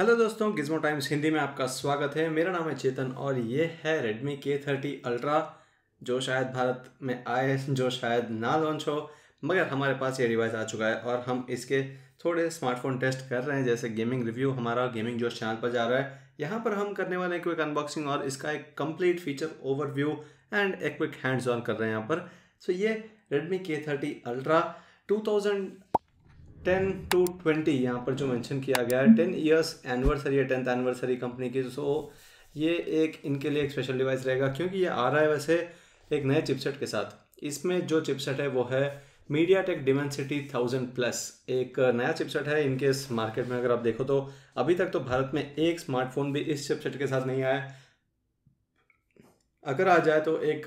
Hello दोस्तों गिजमो times Hindi में आपका स्वागत है मेरा नाम है चेतन और ये है रेडमी के थर्टी अल्ट्रा जो शायद भारत में आए जो शायद ना लॉन्च हो मगर हमारे पास ये डिवाइस आ चुका है और हम इसके थोड़े स्मार्टफोन टेस्ट कर रहे हैं जैसे गेमिंग रिव्यू हमारा गेमिंग जोश चैनल पर जा रहा है यहाँ पर हम करने वाले हैं क्विक अनबॉक्सिंग और इसका एक कंप्लीट फीचर ओवरव्यू एंड एक क्विक हैंड्स ऑन कर रहे हैं यहाँ पर सो so, ये Redmi K thirty Ultra thousand ten two twenty यहाँ पर जो मेंशन किया गया है टेन ईयर्स एनिवर्सरी है टेंथ एनिवर्सरी कंपनी की सो ये एक इनके लिए एक स्पेशल डिवाइस रहेगा क्योंकि ये आ रहा है वैसे एक नए चिपसेट के साथ इसमें जो चिपसेट है वो है MediaTek Dimensity thousand plus एक नया चिपसेट है इनके इस मार्केट में अगर आप देखो तो अभी तक तो भारत में एक स्मार्टफोन भी इस चिपसेट के साथ नहीं आया अगर आ जाए तो एक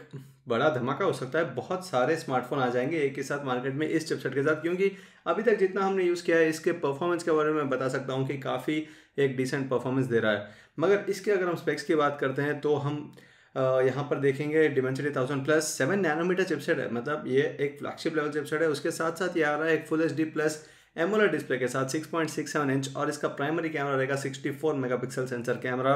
बड़ा धमाका हो सकता है बहुत सारे स्मार्टफोन आ जाएंगे एक ही साथ मार्केट में इस चिपसेट के साथ क्योंकि अभी तक जितना हमने यूज़ किया है इसके परफॉर्मेंस के बारे में बता सकता हूँ कि काफ़ी एक डिसेंट परफॉर्मेंस दे रहा है मगर इसके अगर हम स्पेक्स की बात करते हैं तो हम यहाँ पर देखेंगे Dimensity thousand plus seven nanometer chipset है मतलब ये एक फ्लैगशिप लेवल चिपसेट है उसके साथ साथ ये आ रहा है एक full H plus AMOLED display के साथ 6.67 इंच और इसका प्राइमरी कैमरा रहेगा 64 megapixel sensor camera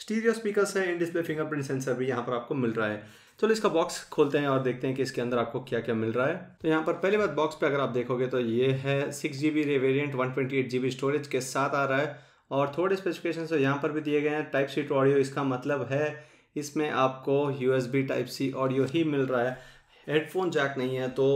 stereo speakers है इन डिस्प्ले फिंगरप्रिंट सेंसर भी यहाँ पर आपको मिल रहा है चलो इसका बॉक्स खोलते हैं और देखते हैं कि इसके अंदर आपको क्या क्या मिल रहा है तो यहाँ पर पहली बार बॉक्स पर अगर आप देखोगे तो ये है six G B variant one twenty eight G B storage के साथ आ रहा है और थोड़े स्पेसिफिकेशन तो यहाँ पर भी दिए गए हैं टाइप सी टू ऑडियो इसका मतलब है इसमें आपको U S B type C audio ही मिल रहा है हेडफोन जैक नहीं है तो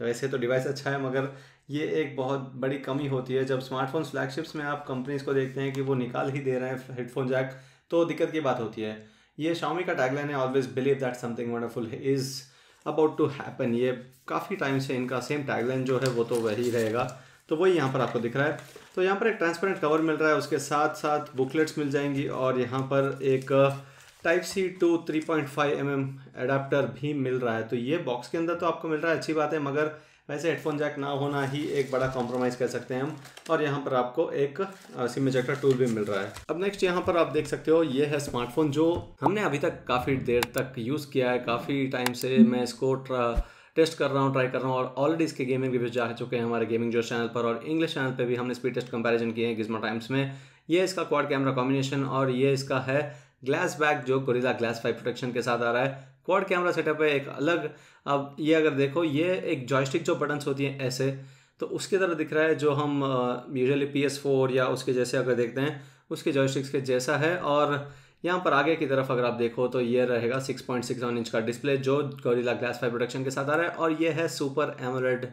वैसे तो डिवाइस अच्छा है मगर ये एक बहुत बड़ी कमी होती है जब स्मार्टफोन फ्लैगशिप्स में आप कंपनीज को देखते हैं कि वो निकाल ही दे रहे हैं हेडफोन जैक तो दिक्कत की बात होती है ये शाउमी का टैगलाइन है always believe that something wonderful is about to happen ये काफ़ी टाइम से इनका सेम टैगलाइन जो है वो तो वही रहेगा तो वही यहाँ पर आपको दिख रहा है तो यहाँ पर एक ट्रांसपेरेंट कवर मिल रहा है उसके साथ साथ बुकलेट्स मिल जाएंगी और यहाँ पर एक type C to three point five M M adapter भी मिल रहा है तो ये बॉक्स के अंदर तो आपको मिल रहा है अच्छी बात है मगर वैसे हेडफोन जैक ना होना ही एक बड़ा कॉम्प्रोमाइज़ कर सकते हैं हम और यहाँ पर आपको एक सिम इजेक्टर टूल भी मिल रहा है अब नेक्स्ट यहाँ पर आप देख सकते हो ये है स्मार्टफोन जो हमने अभी तक काफ़ी देर तक यूज़ किया है काफ़ी टाइम से हम्म। मैं इसको टेस्ट कर रहा हूँ ट्राई कर रहा हूँ और ऑलरेडी इसके गेमिंग रिव्यूज जा चुके हैं हमारे गेमिंग जो चैनल पर और इंग्लिश चैनल पर भी हमने स्पीड टेस्ट कंपेरिजन किए हैं गिजमो टाइम्स में ये इसका क्वाड कैमरा कॉम्बिनेशन और ये इसका है ग्लास बैग जो गोरिजा ग्लास फाइव प्रोटेक्शन के साथ आ रहा है क्वाड कैमरा सेटअप है एक अलग अब ये अगर देखो ये एक जॉयस्टिक जो बटन्स होती हैं ऐसे तो उसके तरह दिख रहा है जो हम यूजली पी एस फोर या उसके जैसे अगर देखते हैं उसके जॉयस्टिक्स के जैसा है और यहाँ पर आगे की तरफ अगर आप देखो तो ये रहेगा 6.61 इंच का डिस्प्ले जो गोरिल्ला ग्लास फाइव प्रोडक्शन के साथ आ रहा है और ये है super AMOLED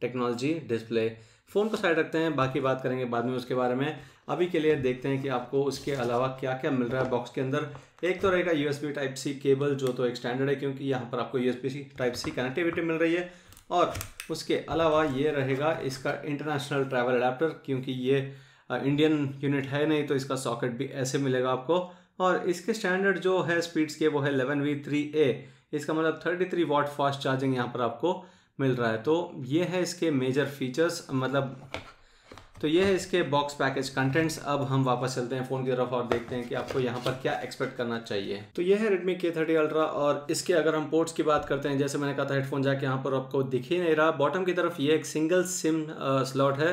technology display phone को साइड रखते हैं बाकी बात करेंगे बाद में उसके बारे में अभी के लिए देखते हैं कि आपको उसके अलावा क्या क्या मिल रहा है बॉक्स के अंदर एक तो रहेगा यू टाइप सी केबल जो तो एक स्टैंडर्ड है क्योंकि यहाँ पर आपको यू टाइप सी कनेक्टिविटी मिल रही है और उसके अलावा ये रहेगा इसका इंटरनेशनल ट्रैवल अडाप्टर क्योंकि ये इंडियन यूनिट है नहीं तो इसका सॉकेट भी ऐसे मिलेगा आपको और इसके स्टैंडर्ड जो है स्पीड्स के वो है एलेवन वी थ्री ए इसका मतलब thirty three watt fast charging यहाँ पर आपको मिल रहा है तो ये है इसके मेजर फीचर्स मतलब तो ये है इसके बॉक्स पैकेज कंटेंट्स अब हम वापस चलते हैं फ़ोन की तरफ और देखते हैं कि आपको यहाँ पर क्या एक्सपेक्ट करना चाहिए तो ये है Redmi K30 Ultra और इसके अगर हम पोर्ट्स की बात करते हैं जैसे मैंने कहा था हेडफोन जाके यहाँ पर आपको दिख ही नहीं रहा बॉटम की तरफ ये एक सिंगल सिम स्लॉट है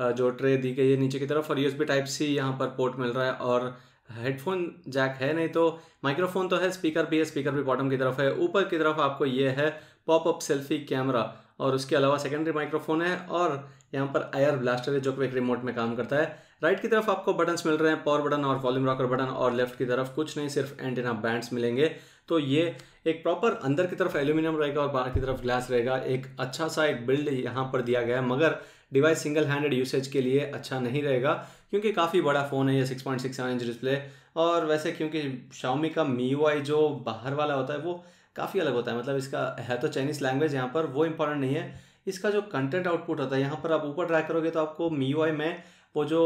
uh, जो ट्रे दी गई है नीचे की तरफ और यूएसबी टाइप सी यहाँ पर पोर्ट मिल रहा है और हेडफोन जैक है नहीं तो माइक्रोफोन तो है स्पीकर भी है स्पीकर भी बॉटम की तरफ है ऊपर की तरफ आपको ये है पॉप अप सेल्फी कैमरा और उसके अलावा सेकेंडरी माइक्रोफोन है और यहाँ पर आयर ब्लास्टर है जो कि एक रिमोट में काम करता है राइट की तरफ आपको बटन्स मिल रहे हैं पावर बटन और वॉल्यूम रॉकर बटन और लेफ्ट की तरफ कुछ नहीं सिर्फ एंटीना बैंड्स मिलेंगे तो ये एक प्रॉपर अंदर की तरफ एल्यूमिनियम रहेगा और बाहर की तरफ ग्लास रहेगा एक अच्छा सा एक बिल्ड यहाँ पर दिया गया है मगर डिवाइस सिंगल हैंडेड यूसेज के लिए अच्छा नहीं रहेगा क्योंकि काफ़ी बड़ा फ़ोन है ये six point six inch display और वैसे क्योंकि शाओमी का मी जो बाहर वाला होता है वो काफ़ी अलग होता है मतलब इसका है तो चाइनीज़ लैंग्वेज यहाँ पर वो इंपॉर्टेंट नहीं है इसका जो कंटेंट आउटपुट होता है यहाँ पर आप ऊपर ट्राई करोगे तो आपको मी में वो जो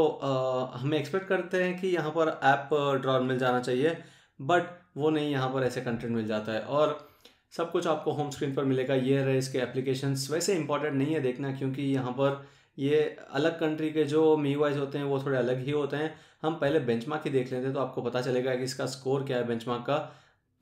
हम एक्सपेक्ट करते हैं कि यहाँ पर ऐप ड्रॉ मिल जाना चाहिए बट वो नहीं यहाँ पर ऐसे कंटेंट मिल जाता है और सब कुछ आपको होम स्क्रीन पर मिलेगा ये रहे इसके एप्लीकेशंस वैसे इंपॉर्टेंट नहीं है देखना क्योंकि यहाँ पर ये अलग कंट्री के जो मी वाइज होते हैं वो थोड़े अलग ही होते हैं हम पहले बेंचमार्क ही देख लेते हैं तो आपको पता चलेगा कि इसका स्कोर क्या है बेंचमार्क का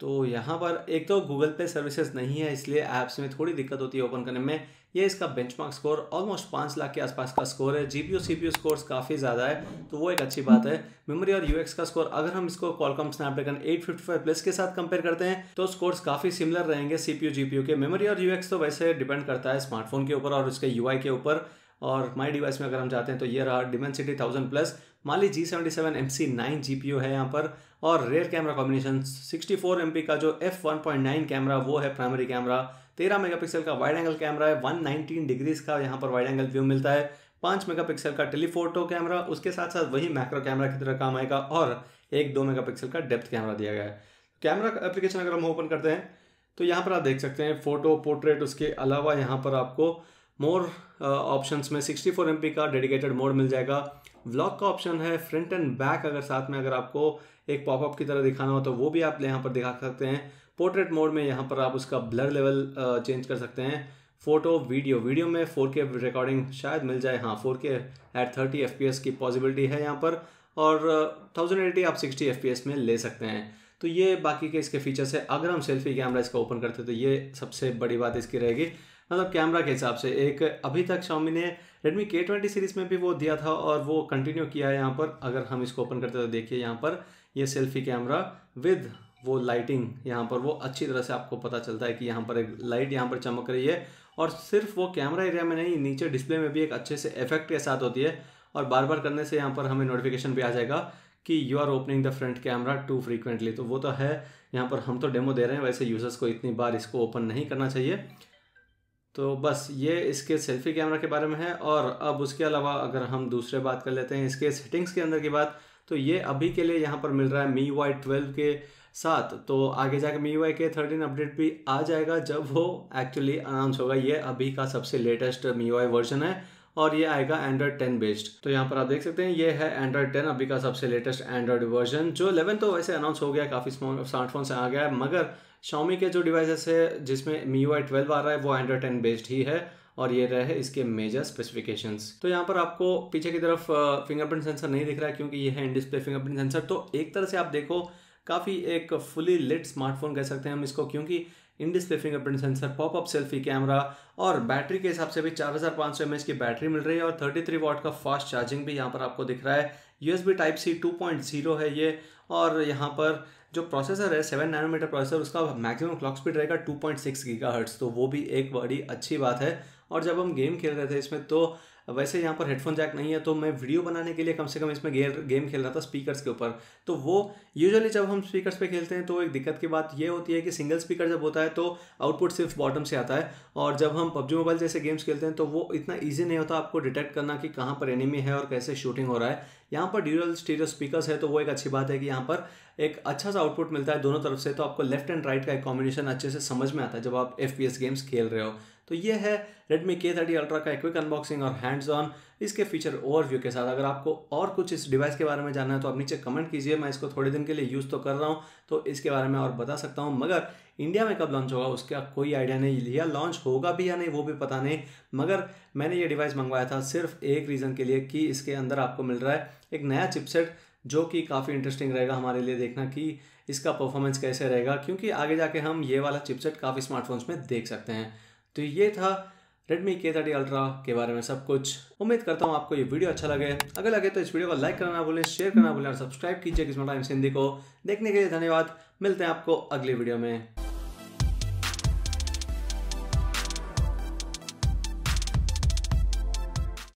तो यहाँ पर एक तो गूगल पे सर्विसेज नहीं है इसलिए ऐप्स में थोड़ी दिक्कत होती है ओपन करने में ये इसका बेंचमार्क स्कोर ऑलमोस्ट पाँच लाख के आसपास का स्कोर है सी पी ओ स्कोर काफ़ी ज़्यादा है तो वो एक अच्छी बात है मेमोरी और यूएक्स का स्कोर अगर हम इसको कॉलकॉम स्नैपड्रैगन फाइव प्लस के साथ कंपेयर करते हैं तो स्कोर्स काफ़ी सिमिलर रहेंगे यू जी पी यू के मेमोरी और यू एक्स तो वैसे डिपेंड करता है स्मार्टफोन के ऊपर और उसके यू आई के ऊपर और माई डिवाइस में अगर हम जाते हैं तो ये रहा city thousand plus Mali G seventy seven M C nine G P O है यहाँ पर और rear camera combination sixty four M P का जो F one point nine camera वो है प्राइमरी कैमरा तेरह मेगा पिक्सल का वाइड एंगल कैमरा है वन नाइनटीन डिग्रीज का यहाँ पर वाइड एंगल व्यू मिलता है पाँच मेगा पिक्सल का टेलीफोटो कैमरा उसके साथ साथ वही मैक्रो कैमरा की तरह काम आएगा और एक दो मेगा पिक्सल का डेप्थ कैमरा दिया गया है कैमरा एप्लीकेशन अगर हम ओपन करते हैं तो यहाँ पर आप देख सकते हैं फोटो पोर्ट्रेट उसके अलावा यहाँ पर आपको मोर ऑप्शंस uh, में सिक्सटी फोर एम पी का डेडिकेटेड मोड मिल जाएगा ब्लॉक का ऑप्शन है फ्रंट एंड बैक अगर साथ में अगर आपको एक पॉपअप की तरह दिखाना हो तो वो भी आप यहाँ पर दिखा सकते हैं पोर्ट्रेट मोड में यहाँ पर आप उसका ब्लर लेवल चेंज कर सकते हैं फोटो वीडियो वीडियो में 4K रिकॉर्डिंग शायद मिल जाए हाँ 4K एट पी एस की पॉसिबिलिटी है यहाँ पर और थाउजेंड uh, एटी आप पी एस में ले सकते हैं तो ये बाकी के इसके फीचर्स है अगर हम सेल्फी कैमरा इसका ओपन करते हैं तो ये सबसे बड़ी बात इसकी रहेगी मतलब कैमरा के हिसाब से एक अभी तक शॉमी ने रेडमी के ट्वेंटी सीरीज़ में भी वो दिया था और वो कंटिन्यू किया है यहाँ पर अगर हम इसको ओपन करते तो देखिए यहाँ पर ये सेल्फी कैमरा विद वो लाइटिंग यहाँ पर वो अच्छी तरह से आपको पता चलता है कि यहाँ पर एक लाइट यहाँ पर चमक रही है और सिर्फ वो कैमरा एरिया में नहीं नीचे डिस्प्ले में भी एक अच्छे से इफेक्ट के साथ होती है और बार बार करने से यहाँ पर हमें नोटिफिकेशन भी आ जाएगा कि you are opening the front camera too frequently तो वो तो है यहाँ पर हम तो डेमो दे रहे हैं वैसे यूज़र्स को इतनी बार इसको ओपन नहीं करना चाहिए तो बस ये इसके सेल्फी कैमरा के बारे में है और अब उसके अलावा अगर हम दूसरे बात कर लेते हैं इसके सेटिंग्स के अंदर की बात तो ये अभी के लिए यहाँ पर मिल रहा है मी वाई ट्वेल्व के साथ तो आगे जाके मी वाई के थर्टीन अपडेट भी आ जाएगा जब वो एक्चुअली अनाउंस होगा ये अभी का सबसे लेटेस्ट मी वाई वर्जन है और ये आएगा एंड्रॉयड टेन बेस्ड तो यहाँ पर आप देख सकते हैं ये है एंड्रॉयड टेन अभी का सबसे लेटेस्ट एंड्रॉयड वर्जन जो इलेवन तो वैसे अनाउंस हो गया काफ़ी स्मार्टफोन से आ गया है मगर शाओमी के जो डिवाइसेस है जिसमें मी वाई ट्वेल्व आ रहा है वो एंड्रॉयड टेन बेस्ड ही है और ये रहे इसके मेजर स्पेसिफिकेशंस तो यहाँ पर आपको पीछे की तरफ फिंगरप्रिंट सेंसर नहीं दिख रहा है क्योंकि ये है इन डिस्प्ले फिंगरप्रिंट सेंसर तो एक तरह से आप देखो काफ़ी एक फुली लिट स्मार्टफोन कह सकते हैं हम इसको क्योंकि in display fingerprint sensor popup selfie camera और बैटरी के हिसाब से भी 4500 हज़ार की बैटरी मिल रही है और 33 वॉट का फास्ट चार्जिंग भी यहाँ पर आपको दिख रहा है यूएसबी टाइप सी 2.0 है ये और यहाँ पर जो प्रोसेसर है सेवन नैनोमीटर प्रोसेसर उसका मैक्सिमम क्लॉक स्पीड रहेगा two point six gigahertz तो वो भी एक बड़ी अच्छी बात है और जब हम गेम खेल रहे थे इसमें तो वैसे यहाँ पर हेडफोन जैक नहीं है तो मैं वीडियो बनाने के लिए कम से कम इसमें गेम खेल रहा था स्पीकर्स के ऊपर तो वो यूजुअली जब हम स्पीकर्स पे खेलते हैं तो एक दिक्कत की बात ये होती है कि सिंगल स्पीकर जब होता है तो आउटपुट सिर्फ बॉटम से आता है और जब हम पबजी मोबाइल जैसे गेम्स खेलते हैं तो वो इतना ईजी नहीं होता आपको डिटेक्ट करना कि कहाँ पर एनिमी है और कैसे शूटिंग हो रहा है यहाँ पर ड्यूरल स्टीरियो स्पीकर्स है तो वो एक अच्छी बात है कि यहाँ पर एक अच्छा सा आउटपुट मिलता है दोनों तरफ से तो आपको लेफ्ट एंड राइट का एक कॉम्बिनेशन अच्छे से समझ में आता है जब आप एफ गेम्स खेल रहे हो तो ये है रेडमी के थर्टी अल्ट्रा का एक क्विक अनबॉक्सिंग और हैंड्स ऑन इसके फीचर ओवरव्यू के साथ अगर आपको और कुछ इस डिवाइस के बारे में जानना है तो आप नीचे कमेंट कीजिए मैं इसको थोड़े दिन के लिए यूज़ तो कर रहा हूँ तो इसके बारे में और बता सकता हूँ मगर इंडिया में कब लॉन्च होगा उसका कोई आइडिया नहीं लिया लॉन्च होगा भी या नहीं वो भी पता नहीं मगर मैंने ये डिवाइस मंगवाया था सिर्फ एक रीज़न के लिए कि इसके अंदर आपको मिल रहा है एक नया चिपसेट जो कि काफ़ी इंटरेस्टिंग रहेगा हमारे लिए देखना कि इसका परफॉर्मेंस कैसे रहेगा क्योंकि आगे जाके हम ये वाला चिपसेट काफ़ी स्मार्टफोन्स में देख सकते हैं तो ये था Redmi K30 Ultra के बारे में सब कुछ उम्मीद करता हूँ आपको ये वीडियो अच्छा लगे अगर लगे तो इस वीडियो को लाइक करना बोले भूलें शेयर करना भूलें और सब्सक्राइब कीजिए किस्मत टाइम्स हिंदी को देखने के लिए धन्यवाद मिलते हैं आपको अगले वीडियो में